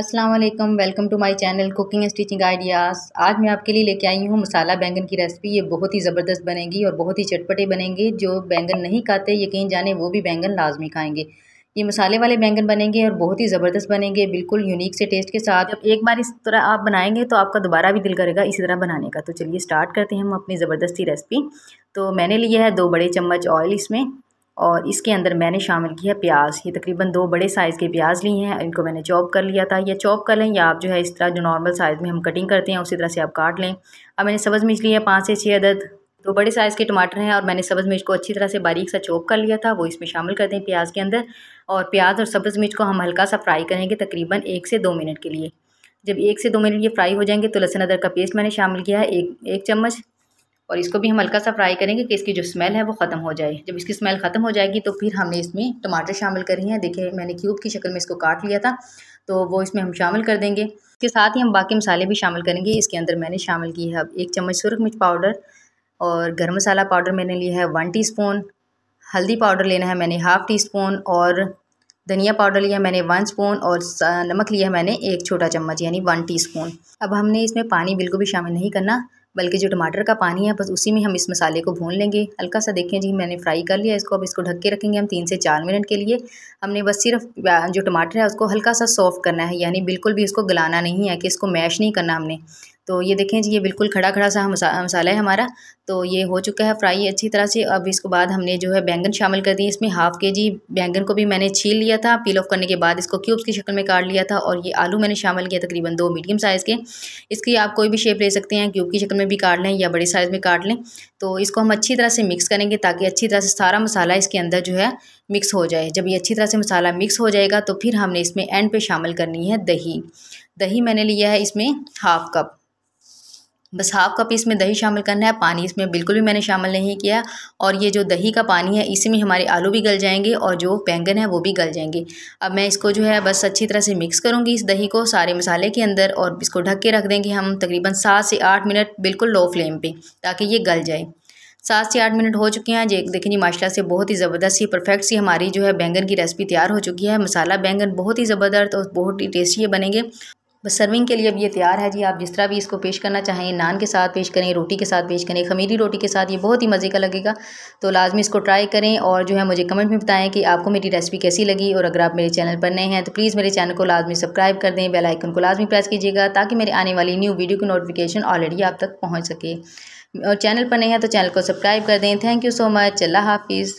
अस्सलाम वालेकुम welcome to my channel cooking and stitching ideas आज मैं आपके लिए लेके आई हूँ मसाला बैंगन की रेसिपी ये बहुत ही ज़बरदस्त बनेगी और बहुत ही चटपटे बनेंगे जो बैंगन नहीं खाते यकीन जाने वो भी बैंगन लाजमी खाएंगे ये मसाले वाले बैंगन बनेंगे और बहुत ही ज़बरदस्त बनेंगे बिल्कुल यूनिक से टेस्ट के साथ अब एक बार इस तरह आप बनाएंगे तो आपका दोबारा भी दिल करेगा इसी तरह बनाने का तो चलिए स्टार्ट करते हैं हम अपनी ज़बरदस्ती रेसिपी तो मैंने लिया है दो बड़े चम्मच ऑयल इसमें और इसके अंदर मैंने शामिल किया प्याज ये तकरीबन दो बड़े साइज़ के प्याज लिए हैं इनको मैंने चॉप कर लिया था या चॉप कर लें या आप जो है इस तरह जो नॉर्मल साइज़ में हम कटिंग करते हैं उसी तरह से आप काट लें अब मैंने सब्ज़ मिर्च लिया है पाँच से छः अदद दो बड़े साइज़ के टमाटर हैं और मैंने सब्ज़ मिर्च को अच्छी तरह से बारीक सा चॉप कर लिया था वो इसमें शामिल कर दें प्याज के अंदर और प्याज और सब्ज़ मिर्च को हम हल्का सा फ्राई करेंगे तकरीबन एक से दो मिनट के लिए जब एक से दो मिनट ये फ्राई हो जाएंगे तो लहसुन अदरक का पेस्ट मैंने शामिल किया है एक एक चम्मच और इसको भी हम हल्का सा फ्राई करेंगे कि इसकी जो स्मेल है वो ख़त्म हो जाए जब इसकी स्मेल ख़त्म हो जाएगी तो फिर हमने इसमें टमाटर शामिल करी हैं देखिए मैंने क्यूब की शक्ल में इसको काट लिया था तो वो इसमें हम शामिल कर देंगे इसके साथ ही हम बाकी मसाले भी शामिल करेंगे इसके अंदर मैंने शामिल की है अब एक चम्मच सुरख मिर्च पाउडर और गर्म मसाला पाउडर मैंने लिया है वन टी हल्दी पाउडर लेना है मैंने हाफ़ टी स्पून और धनिया पाउडर लिया मैंने वन स्पून और नमक लिया मैंने एक छोटा चम्मच यानी वन टीस्पून अब हमने इसमें पानी बिल्कुल भी शामिल नहीं करना बल्कि जो टमाटर का पानी है बस उसी में हम इस मसाले को भून लेंगे हल्का सा देखें जी मैंने फ्राई कर लिया इसको अब इसको ढक के रखेंगे हम तीन से चार मिनट के लिए हमने बस सिर्फ जो टमाटर है उसको हल्का सा सॉफ्ट करना है यानी बिल्कुल भी इसको गलाना नहीं है कि इसको मैश नहीं करना हमने तो ये देखें जी ये बिल्कुल खड़ा खड़ा सा मसा, मसाला है हमारा तो ये हो चुका है फ्राई अच्छी तरह से अब इसके बाद हमने जो है बैंगन शामिल कर दिए इसमें हाफ़ के जी बैंगन को भी मैंने छील लिया था पील ऑफ करने के बाद इसको क्यूब्स की शक्ल में काट लिया था और ये आलू मैंने शामिल किया तकरीबन दो मीडियम साइज़ के इसकी आप कोई भी शेप ले सकते हैं क्यूब की शक्ल में भी काट लें या बड़े साइज़ में काट लें तो इसको हम अच्छी तरह से मिक्स करेंगे ताकि अच्छी तरह से सारा मसाला इसके अंदर जो है मिक्स हो जाए जब ये अच्छी तरह से मसाला मिक्स हो जाएगा तो फिर हमने इसमें एंड पे शामिल करनी है दही दही मैंने लिया है इसमें हाफ़ कप बस हाफ कप इसमें दही शामिल करना है पानी इसमें बिल्कुल भी मैंने शामिल नहीं किया और ये जो दही का पानी है इसी में हमारे आलू भी गल जाएंगे और जो बैंगन है वो भी गल जाएंगे अब मैं इसको जो है बस अच्छी तरह से मिक्स करूँगी इस दही को सारे मसाले के अंदर और इसको ढक के रख देंगे हम तकरीबन सात से आठ मिनट बिल्कुल लो फ्लेम पर ताकि ये गल जाए सात से आठ मिनट हो चुके हैं जे देखें जी माशाल्लाह से बहुत ही ज़बरदस्त सी परफेक्ट सी हमारी जो है बैंगन की रेसिपी तैयार हो चुकी है मसाला बैंगन बहुत ही ज़बरदस्त और बहुत ही टेस्टी बनेंगे बस तो सर्विंग के लिए अब ये तैयार है जी आप जिस तरह भी इसको पेश करना चाहें नान के साथ पेश करें रोटी के साथ पेश करें खमीरी रोटी के साथ ये बहुत ही मज़े का लगेगा तो लाजमी इसको ट्राई करें और जो है मुझे कमेंट में बताएं कि आपको मेरी रेसिपी कैसी लगी और अगर आप मेरे चैनल पर नए हैं तो प्लीज़ मेरे चैनल को लाजमी सब्सक्राइब कर दें बेलाइकन को लाजमी प्रेस कीजिएगा ताकि मेरे आने वाली न्यू वीडियो की नोटिफिकेशन ऑलरेडी आप तक पहुँच सके और चैनल पर नहीं है तो चैनल को सब्सक्राइब कर दें thank you so much Allah हाफिज़